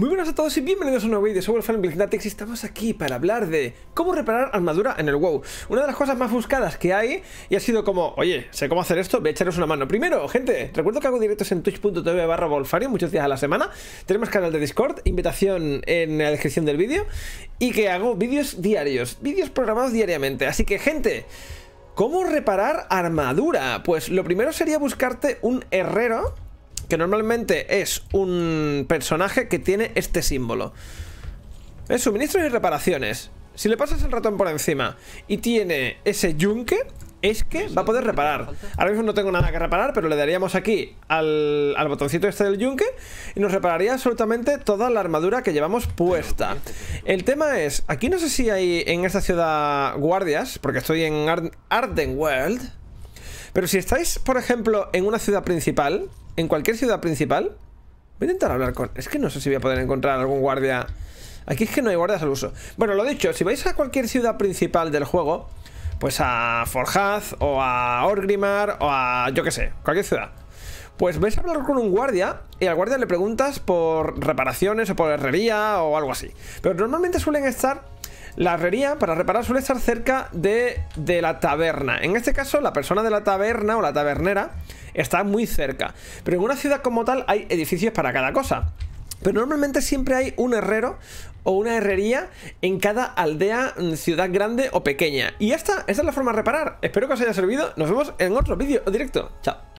Muy buenas a todos y bienvenidos a un nuevo vídeo, soy en y estamos aquí para hablar de cómo reparar armadura en el WoW Una de las cosas más buscadas que hay y ha sido como, oye, sé cómo hacer esto, voy a echaros una mano Primero, gente, recuerdo que hago directos en twitch.tv barra muchos días a la semana Tenemos canal de Discord, invitación en la descripción del vídeo Y que hago vídeos diarios, vídeos programados diariamente, así que gente... ¿Cómo reparar armadura? Pues lo primero sería buscarte un herrero que normalmente es un personaje que tiene este símbolo. Es suministros y reparaciones. Si le pasas el ratón por encima y tiene ese yunque, es que va a poder reparar. Ahora mismo no tengo nada que reparar, pero le daríamos aquí al, botoncito este del yunque y nos repararía absolutamente toda la armadura que llevamos puesta. El tema es, aquí no sé si hay en esta ciudad guardias, porque estoy en Ardenworld pero si estáis, por ejemplo, en una ciudad principal, en cualquier ciudad principal. Voy a intentar hablar con... Es que no sé si voy a poder encontrar algún guardia... Aquí es que no hay guardias al uso. Bueno, lo dicho, si vais a cualquier ciudad principal del juego, pues a Forjaz o a Orgrimmar o a yo qué sé, cualquier ciudad. Pues vais a hablar con un guardia y al guardia le preguntas por reparaciones o por herrería o algo así. Pero normalmente suelen estar la herrería para reparar suele estar cerca de, la taberna. En este caso, la persona de la taberna o la tabernera está muy cerca. Pero en una ciudad como tal hay edificios para cada cosa. Pero normalmente siempre hay un herrero o una herrería en cada aldea, mm, ciudad grande o pequeña. Y esta, es la forma de reparar. Espero que os haya servido. Nos vemos en otro vídeo directo. Chao.